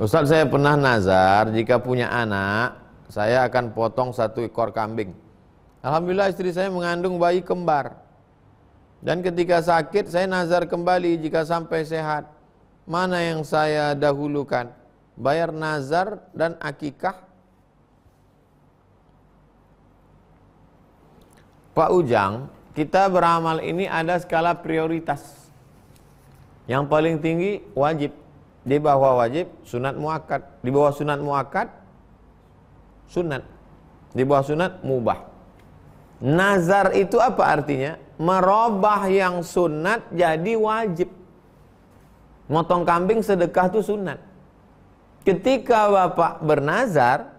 Ustaz saya pernah nazar jika punya anak saya akan potong satu ekor kambing. Alhamdulillah istri saya mengandung bayi kembar. Dan ketika sakit saya nazar kembali jika sampai sehat. Mana yang saya dahulukan? Bayar nazar dan akikah Pak Ujang, kita beramal ini ada skala prioritas. Yang paling tinggi wajib. Di bawah wajib sunat muakat, di bawah sunat muakat sunat, di bawah sunat mubah. Nazar itu apa artinya? Merubah yang sunat jadi wajib. Motong kambing sedekah itu sunat. Ketika bapak bernazar,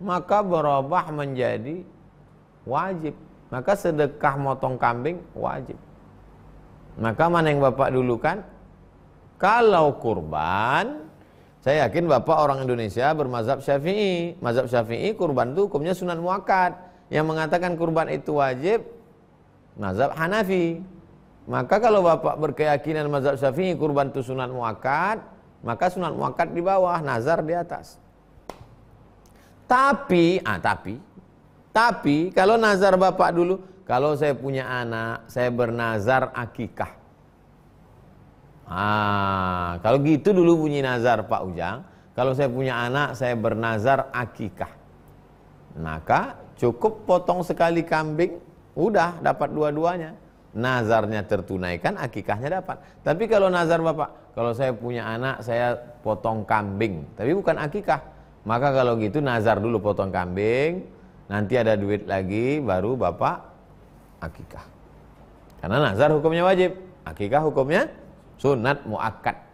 maka berubah menjadi wajib. Maka sedekah motong kambing wajib. Maka mana yang bapak dulukan? Kalau kurban, saya yakin Bapak orang Indonesia bermazhab Syafi'i. Mazhab Syafi'i kurban itu hukumnya sunan muakat. Yang mengatakan kurban itu wajib mazhab Hanafi. Maka kalau Bapak berkeyakinan mazhab Syafi'i kurban itu sunan muakat, maka sunan muakat di bawah, nazar di atas. Tapi, ah tapi, tapi kalau nazar Bapak dulu, kalau saya punya anak, saya bernazar akikah Ah, kalau gitu dulu bunyi nazar Pak Ujang. Kalau saya punya anak, saya bernazar akikah. Maka cukup potong sekali kambing, udah dapat dua-duanya. Nazarnya tertunaikan, akikahnya dapat. Tapi kalau nazar Bapak, kalau saya punya anak, saya potong kambing. Tapi bukan akikah. Maka kalau gitu nazar dulu potong kambing, nanti ada duit lagi, baru Bapak akikah. Karena nazar hukumnya wajib, akikah hukumnya sunat muakat